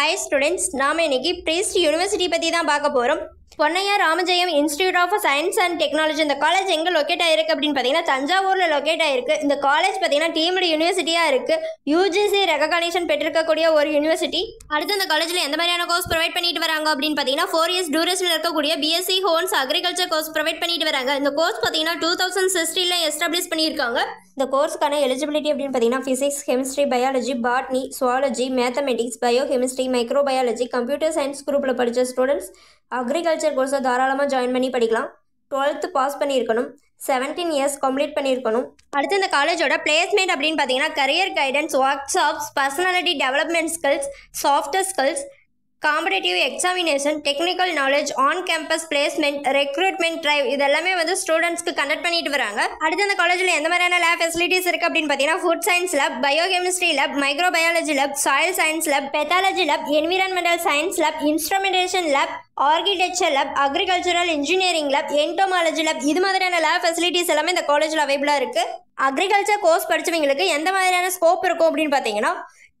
high students நாம் இன்றைக்கி priest university பற்றி தான் பார்க்க போகிறோம் Ponnaiya Ramajayam institute of science and technology இந்த காலேஜ் எங்கே லொக்கேட் ஆயிருக்கு அப்படின்னு பார்த்தீங்கன்னா தஞ்சாவூரில் லொக்கேட் ஆயிருக்கு இந்த காலேஜ் பார்த்தீங்கன்னா டீம்டு யூனிவர்சிட்டியாக இருக்கு யூஜிசி ரெகனேஷன் பெற்றிருக்கக்கூடிய ஒரு யூனிவர்சிட்டி அடுத்து இந்த காலேஜில் எந்த மாதிரியான கோர்ஸ் ப்ரொவைட் பண்ணிட்டு வராங்க அப்படின்னு பார்த்தீங்கன்னா ஃபோர் இயர்ஸ் டூரேஷனில் இருக்கக்கூடிய BSc hons agriculture course provide பண்ணிட்டு வராங்க இந்த கோர்ஸ் பார்த்தீங்கன்னா டூ தௌசண்ட் சிக்ஸ்டியில் எஸ்டாப்ளிஷ் பண்ணியிருக்காங்க இந்த கோர்ஸ்க்கான எலிஜிபிலிட்டி அப்படின்னு பார்த்தீங்கன்னா physics chemistry biology botany zoology mathematics bio chemistry micro biology computer science குரூப்பில் படித்த ஸ்டூடெண்ட்ஸ் அக்ரிகல்ச்சர் அக்ரிகல்ச்சர் கோர்ஸை தாராளமாக ஜாயின் பண்ணி படிக்கலாம் டுவெல்த்து பாஸ் பண்ணியிருக்கணும் செவன்டீன் இயர்ஸ் கம்ப்ளீட் பண்ணியிருக்கணும் அடுத்து இந்த காலேஜோட பிளேஸ்மெண்ட் அப்படின்னு பார்த்தீங்கன்னா career guidance workshops personality development skills software skills competitive examination technical knowledge on campus placement recruitment drive இது எல்லாமே வந்து ஸ்டூடெண்ட்ஸ்க்கு கண்டக்ட் பண்ணிட்டு வராங்க அடுத்து அந்த காலேஜில் எந்த மாதிரியான லேப் ஃபெசிலிட்டிஸ் இருக்குது அப்படின்னு பார்த்தீங்கன்னா food science lab biochemistry lab microbiology lab soil science lab pathology lab environmental science lab instrumentation lab architecture lab agricultural engineering lab entomology lab இது மாதிரியான லேப் ஃபெசிலிட்டிஸ் எல்லாமே இந்த காலேஜில் அவைபிளாக இருக்குது அக்ரிகல்ச்சர் கோர்ஸ் படிச்சவங்களுக்கு எந்த மாதிரியான ஸ்கோப் இருக்கும் அப்படின்னு பார்த்தீங்கன்னா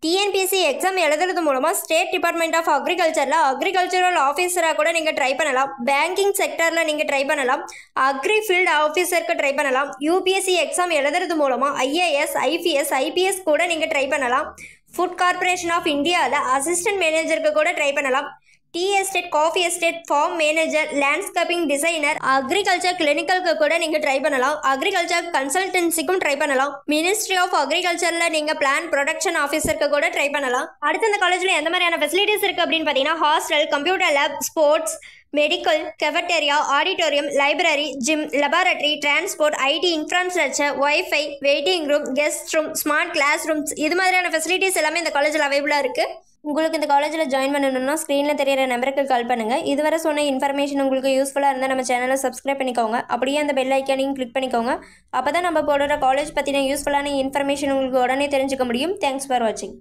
டிஎன்பிஎஸ்சி எக்ஸாம் எழுதுறது மூலமாக ஸ்டேட் டிபார்ட்மெண்ட் ஆஃப் அக்ரிகல்ச்சரில் அக்ரிகல்ச்சரல் ஆஃபீஸராக கூட நீங்கள் ட்ரை பண்ணலாம் பேங்கிங் செக்டரில் நீங்கள் ட்ரை பண்ணலாம் அக்ரி ஃபீல்டு ஆஃபீஸருக்கு ட்ரை பண்ணலாம் யூபிஎஸ்சி எக்ஸாம் எழுதுறது மூலமாக ஐஏஎஸ் ஐபிஎஸ் ஐபிஎஸ் கூட நீங்கள் ட்ரை பண்ணலாம் ஃபுட் கார்பரேஷன் ஆஃப் இந்தியாவில் அசிஸ்டன்ட் மேனேஜருக்கு கூட ட்ரை பண்ணலாம் tea estate coffee estate farm manager landscaping designer agriculture கிளினிக்கலுக்கு கூட நீங்கள் ட்ரை பண்ணலாம் அக்ரிகல்ச்சர் கன்சல்டன்சிக்கும் ட்ரை பண்ணலாம் மினிஸ்ட்ரி ஆஃப் அக்ரிகல்ச்சரில் நீங்கள் பிளான் ப்ரொடக்ஷன் ஆஃபீஸருக்கு கூட ட்ரை பண்ணலாம் அடுத்த அந்த காலேஜில் எந்த மாதிரியான ஃபெசிலிட்டிஸ் இருக்குது அப்படின்னு பார்த்தீங்கன்னா hostel computer lab sports medical cafeteria auditorium library gym laboratory transport IT infrastructure WiFi waiting room guest room smart class rooms இது மாதிரியான ஃபெசிலிட்டிஸ் எல்லாமே இந்த காலேஜில் அவைலபிளாக இருக்குது உங்களுக்கு இந்த காலேஜில் ஜாயின் பண்ணணும்னா ஸ்க்ரீனில் தெரியிற நம்பருக்கு கால் பண்ணுங்கள் இதுவரை சொன்ன இன்ஃபர்மேஷன் உங்களுக்கு யூஸ்ஃபுல்லாக இருந்தால் நம்ம சேனலை சப்ஸ்கிரைப் பண்ணிக்கோங்க அப்படியே அந்த பெல் ஐக்கானையும் கிளிக் பண்ணிக்கோங்க அப்போ தான் நம்ம போடுற காலேஜ் பற்றின யூஸ்ஃபுல்லான இன்ஃபர்மேஷன் உங்களுக்கு உடனே தெரிஞ்சுக்க முடியும் தேங்க்ஸ் ஃபார் வாட்சிங்